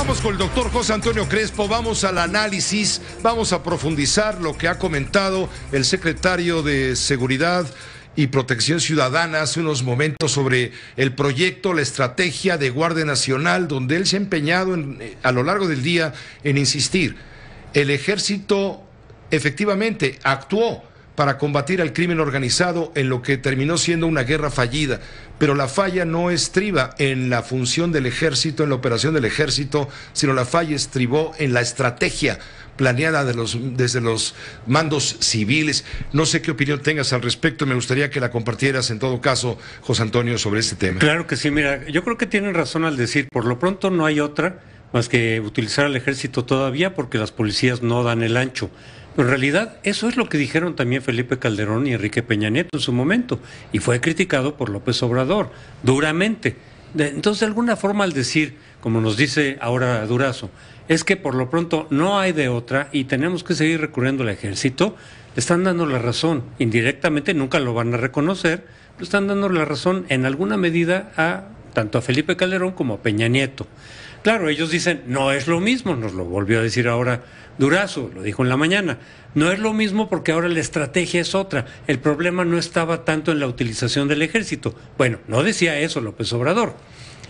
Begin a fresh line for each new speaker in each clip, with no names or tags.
Vamos con el doctor José Antonio Crespo, vamos al análisis, vamos a profundizar lo que ha comentado el secretario de Seguridad y Protección Ciudadana hace unos momentos sobre el proyecto, la estrategia de Guardia Nacional, donde él se ha empeñado eh, a lo largo del día en insistir. El ejército efectivamente actuó, para combatir al crimen organizado en lo que terminó siendo una guerra fallida. Pero la falla no estriba en la función del ejército, en la operación del ejército, sino la falla estribó en la estrategia planeada de los, desde los mandos civiles. No sé qué opinión tengas al respecto, me gustaría que la compartieras
en todo caso, José Antonio, sobre este tema. Claro que sí, mira, yo creo que tienen razón al decir, por lo pronto no hay otra más que utilizar al ejército todavía porque las policías no dan el ancho. Pero en realidad eso es lo que dijeron también Felipe Calderón y Enrique Peña Nieto en su momento, y fue criticado por López Obrador duramente. Entonces, de alguna forma, al decir, como nos dice ahora Durazo, es que por lo pronto no hay de otra y tenemos que seguir recurriendo al ejército, le están dando la razón. Indirectamente nunca lo van a reconocer, pero están dando la razón en alguna medida a tanto a Felipe Calderón como a Peña Nieto. Claro, ellos dicen, no es lo mismo, nos lo volvió a decir ahora Durazo, lo dijo en la mañana, no es lo mismo porque ahora la estrategia es otra, el problema no estaba tanto en la utilización del ejército. Bueno, no decía eso López Obrador,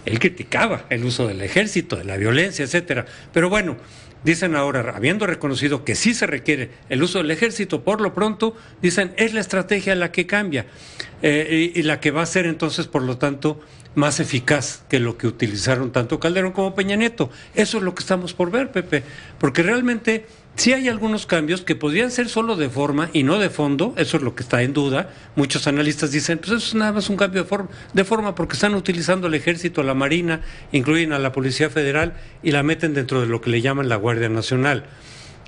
él criticaba el uso del ejército, de la violencia, etcétera, pero bueno, dicen ahora, habiendo reconocido que sí se requiere el uso del ejército, por lo pronto, dicen, es la estrategia la que cambia. Eh, y, la que va a ser entonces, por lo tanto, más eficaz que lo que utilizaron tanto Calderón como Peña Nieto. Eso es lo que estamos por ver, Pepe, porque realmente sí hay algunos cambios que podrían ser solo de forma y no de fondo, eso es lo que está en duda. Muchos analistas dicen, pues eso es nada más un cambio de forma, de forma porque están utilizando el ejército, a la marina, incluyen a la Policía Federal y la meten dentro de lo que le llaman la Guardia Nacional.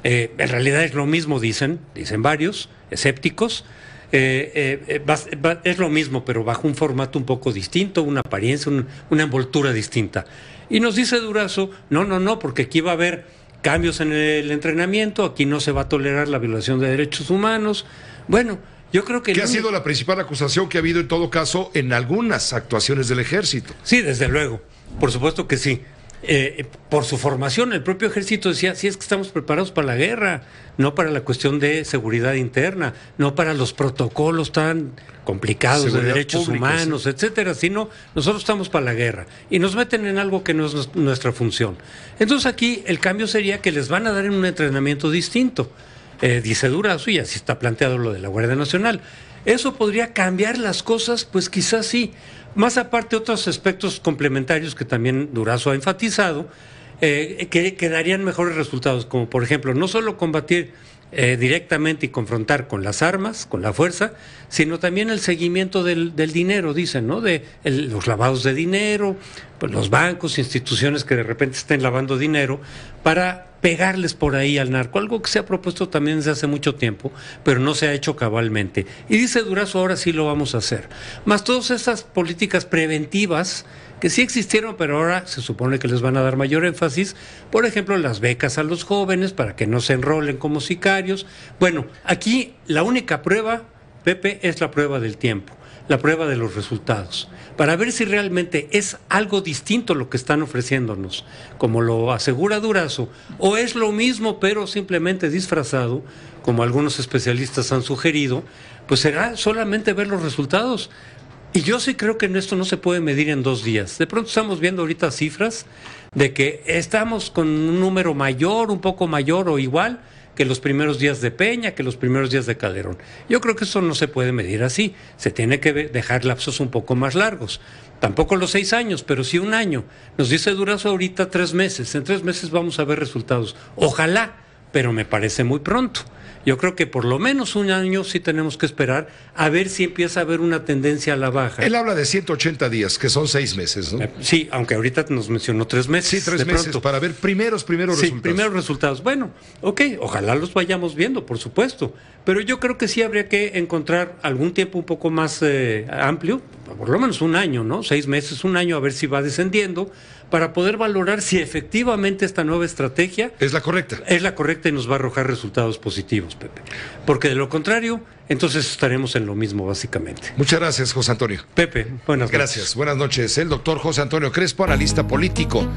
Eh, en realidad es lo mismo, dicen, dicen varios escépticos. Eh, eh, eh, es lo mismo, pero bajo un formato un poco distinto, una apariencia, una envoltura distinta. Y nos dice Durazo, no, no, no, porque aquí va a haber cambios en el entrenamiento, aquí no se va a tolerar la violación de derechos humanos. Bueno, yo creo que... qué ha sido la principal acusación que ha habido en todo caso en algunas actuaciones del ejército. Sí, desde luego, por supuesto que sí. Eh, por su formación, el propio ejército decía, si es que estamos preparados para la guerra, no para la cuestión de seguridad interna, no para los protocolos tan complicados de derechos humanos, etcétera, sino nosotros estamos para la guerra y nos meten en algo que no es nuestra función. Entonces aquí el cambio sería que les van a dar un entrenamiento distinto. Eh, dice Durazo, y así está planteado lo de la Guardia Nacional. ¿Eso podría cambiar las cosas? Pues quizás sí. Más aparte, otros aspectos complementarios que también Durazo ha enfatizado, eh, que, darían mejores resultados, como por ejemplo, no solo combatir eh, directamente y confrontar con las armas, con la fuerza, sino también el seguimiento del, dinero, dicen, ¿no? De los lavados de dinero, pues los bancos, instituciones que de repente estén lavando dinero, para pegarles por ahí al narco, algo que se ha propuesto también desde hace mucho tiempo, pero no se ha hecho cabalmente. Y dice Durazo, ahora sí lo vamos a hacer. Más todas esas políticas preventivas que sí existieron, pero ahora se supone que les van a dar mayor énfasis, por ejemplo, las becas a los jóvenes para que no se enrolen como sicarios. Bueno, aquí la única prueba, Pepe, es la prueba del tiempo la prueba de los resultados, para ver si realmente es algo distinto lo que están ofreciéndonos, como lo asegura Durazo, o es lo mismo pero simplemente disfrazado, como algunos especialistas han sugerido, pues será solamente ver los resultados. Y yo sí creo que en esto no se puede medir en dos días. De pronto estamos viendo ahorita cifras de que estamos con un número mayor, un poco mayor o igual, que los primeros días de Peña, que los primeros días de Calderón. Yo creo que eso no se puede medir así. Se tiene que dejar lapsos un poco más largos. Tampoco los seis años, pero sí un año. Nos dice Durazo ahorita tres meses. En tres meses vamos a ver resultados. Ojalá, pero me parece muy pronto. Yo creo que por lo menos un año sí tenemos que esperar a ver si empieza a haber una tendencia a la baja. Él habla de 180 días, que son seis meses, ¿no? Eh, sí, aunque ahorita nos mencionó tres meses. Sí, tres meses para ver primeros, primeros sí, primeros resultados. Bueno, ok, ojalá los vayamos viendo, por supuesto. Pero yo creo que sí habría que encontrar algún tiempo un poco más eh, amplio, por lo menos un año, ¿no? Seis meses, un año, a ver si va descendiendo para poder valorar si efectivamente esta nueva estrategia es la correcta. Es la correcta y nos va a arrojar resultados positivos, Pepe. Porque de lo contrario, entonces estaremos en lo mismo, básicamente. Muchas gracias, José Antonio. Pepe, buenas noches. Gracias, buenas noches. El doctor José Antonio Crespo, analista político.